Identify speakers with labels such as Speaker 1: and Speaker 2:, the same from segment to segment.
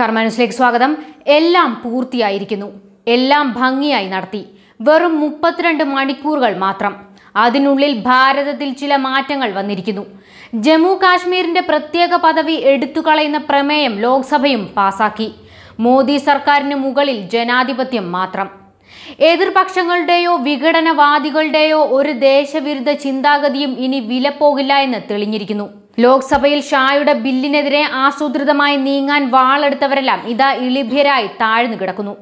Speaker 1: കർമ്മനുസിലേക്ക് സ്വാഗതം എല്ലാം പൂർത്തിയായിരിക്കുന്നു എല്ലാം ഭംഗിയായി നടത്തി വെറും മുപ്പത്തിരണ്ട് മണിക്കൂറുകൾ മാത്രം അതിനുള്ളിൽ ഭാരതത്തിൽ ചില മാറ്റങ്ങൾ വന്നിരിക്കുന്നു ജമ്മു കാശ്മീരിന്റെ പ്രത്യേക പദവി എടുത്തുകളയുന്ന പ്രമേയം ലോക്സഭയും പാസാക്കി മോദി സർക്കാരിന് മുകളിൽ ജനാധിപത്യം മാത്രം എതിർപക്ഷങ്ങളുടെയോ വിഘടനവാദികളുടെയോ ഒരു ദേശവിരുദ്ധ ചിന്താഗതിയും ഇനി വിലപ്പോകില്ല എന്ന് തെളിഞ്ഞിരിക്കുന്നു ലോക്സഭയിൽ ഷായുടെ ബില്ലിനെതിരെ ആസൂത്രിതമായി നീങ്ങാൻ വാളെടുത്തവരെല്ലാം ഇതാ ഇളിഭ്യരായി താഴ്ന്നു കിടക്കുന്നു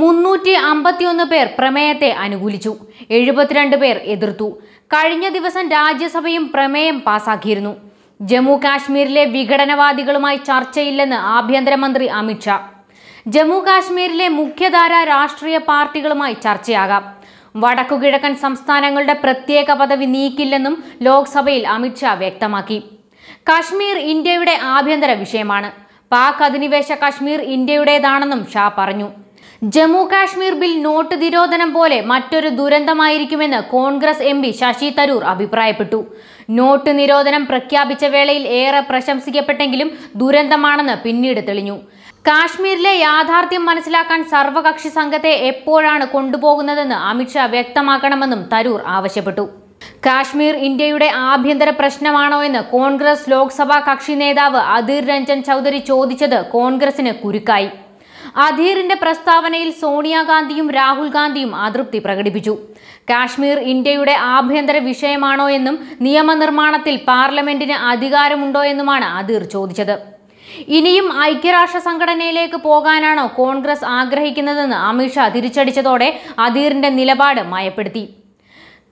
Speaker 1: മുന്നൂറ്റി അമ്പത്തിയൊന്ന് പേർ പ്രമേയത്തെ അനുകൂലിച്ചു എഴുപത്തിരണ്ട് പേർ എതിർത്തു കഴിഞ്ഞ ദിവസം രാജ്യസഭയും പ്രമേയം പാസാക്കിയിരുന്നു ജമ്മു കാശ്മീരിലെ വിഘടനവാദികളുമായി ചർച്ചയില്ലെന്ന് ആഭ്യന്തരമന്ത്രി അമിത്ഷാ ജമ്മു കാശ്മീരിലെ മുഖ്യധാര രാഷ്ട്രീയ പാർട്ടികളുമായി ചർച്ചയാകാം വടക്കുകിഴക്കൻ സംസ്ഥാനങ്ങളുടെ പ്രത്യേക പദവി നീക്കില്ലെന്നും ലോക്സഭയിൽ അമിത്ഷാ വ്യക്തമാക്കി കാശ്മീർ ഇന്ത്യയുടെ ആഭ്യന്തര വിഷയമാണ് പാക് അധിനിവേശ കാശ്മീർ ഇന്ത്യയുടേതാണെന്നും ഷാ പറഞ്ഞു ജമ്മു കാശ്മീർ ബിൽ നോട്ട് നിരോധനം പോലെ മറ്റൊരു ദുരന്തമായിരിക്കുമെന്ന് കോൺഗ്രസ് എം പി ശശി തരൂർ അഭിപ്രായപ്പെട്ടു നോട്ട് നിരോധനം പ്രഖ്യാപിച്ച വേളയിൽ ഏറെ പ്രശംസിക്കപ്പെട്ടെങ്കിലും ദുരന്തമാണെന്ന് പിന്നീട് തെളിഞ്ഞു കാശ്മീരിലെ യാഥാർത്ഥ്യം മനസ്സിലാക്കാൻ സർവകക്ഷി സംഘത്തെ എപ്പോഴാണ് കൊണ്ടുപോകുന്നതെന്ന് അമിത്ഷാ വ്യക്തമാക്കണമെന്നും തരൂർ ആവശ്യപ്പെട്ടു കാശ്മീർ ഇന്ത്യയുടെ ആഭ്യന്തര പ്രശ്നമാണോ എന്ന് കോൺഗ്രസ് ലോക്സഭാ കക്ഷി നേതാവ് അധീർ രഞ്ജൻ ചൗധരി ചോദിച്ചത് കോൺഗ്രസിന് കുരുക്കായി അധീറിന്റെ പ്രസ്താവനയിൽ സോണിയാഗാന്ധിയും രാഹുൽ ഗാന്ധിയും അതൃപ്തി പ്രകടിപ്പിച്ചു കാശ്മീർ ഇന്ത്യയുടെ ആഭ്യന്തര വിഷയമാണോ എന്നും നിയമനിർമ്മാണത്തിൽ പാർലമെന്റിന് അധികാരമുണ്ടോ എന്നുമാണ് അധീർ ചോദിച്ചത് ഇനിയും ഐക്യരാഷ്ട്ര സംഘടനയിലേക്ക് പോകാനാണോ കോൺഗ്രസ് ആഗ്രഹിക്കുന്നതെന്ന് അമിത്ഷാ തിരിച്ചടിച്ചതോടെ അധീറിന്റെ നിലപാട് മയപ്പെടുത്തി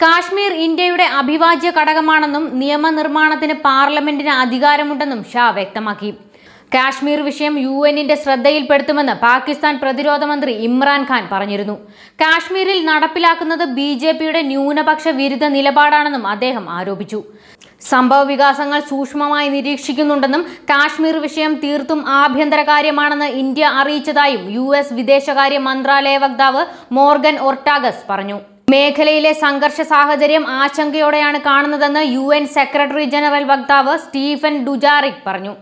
Speaker 1: കാശ്മീർ ഇന്ത്യയുടെ അഭിവാജ്യ ഘടകമാണെന്നും നിയമനിർമ്മാണത്തിന് പാർലമെന്റിന് അധികാരമുണ്ടെന്നും ഷാ വ്യക്തമാക്കി കാശ്മീർ വിഷയം യു എന്നിന്റെ ശ്രദ്ധയിൽപ്പെടുത്തുമെന്ന് പാകിസ്ഥാൻ പ്രതിരോധ മന്ത്രി ഇമ്രാൻഖാൻ പറഞ്ഞിരുന്നു കാശ്മീരിൽ നടപ്പിലാക്കുന്നത് ബി ജെ പിയുടെ ന്യൂനപക്ഷ വിരുദ്ധ നിലപാടാണെന്നും അദ്ദേഹം ആരോപിച്ചു സംഭവ വികാസങ്ങൾ സൂക്ഷ്മമായി നിരീക്ഷിക്കുന്നുണ്ടെന്നും കാശ്മീർ വിഷയം തീർത്തും ആഭ്യന്തര കാര്യമാണെന്ന് ഇന്ത്യ അറിയിച്ചതായും യു വിദേശകാര്യ മന്ത്രാലയ വക്താവ് മോർഗൻ ഒർട്ടാഗസ് പറഞ്ഞു മേഖലയിലെ സംഘർഷ സാഹചര്യം ആശങ്കയോടെയാണ് കാണുന്നതെന്ന് യു എൻ സെക്രട്ടറി ജനറൽ വക്താവ് സ്റ്റീഫൻ ഡുജാറിക് പറഞ്ഞു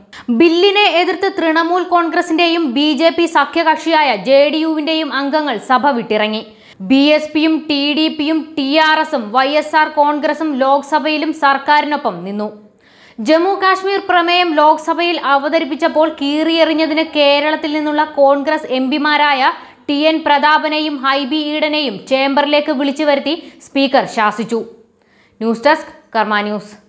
Speaker 1: ബില്ലിനെ എതിർത്ത് തൃണമൂൽ കോൺഗ്രസിന്റെയും ബി ജെ പി സഖ്യകക്ഷിയായ ജെ ഡി യുവിന്റെയും അംഗങ്ങൾ സഭ വിട്ടിറങ്ങി ബി എസ് പിയും ടി ഡി പിയും ടി ആർ എസും വൈ എസ് ആർ കോൺഗ്രസും ലോക്സഭയിലും സർക്കാരിനൊപ്പം നിന്നു ജമ്മു കാശ്മീർ പ്രമേയം ലോക്സഭയിൽ അവതരിപ്പിച്ചപ്പോൾ കീറിയെറിഞ്ഞതിന് കേരളത്തിൽ നിന്നുള്ള കോൺഗ്രസ് എം പിമാരായ ടി എൻ പ്രതാപനെയും ഹൈബി ഈഡനെയും ചേംബറിലേക്ക് വിളിച്ചു വരുത്തി സ്പീക്കർ ശാസിച്ചു ന്യൂസ് ഡെസ്ക് കർമ്മ ന്യൂസ്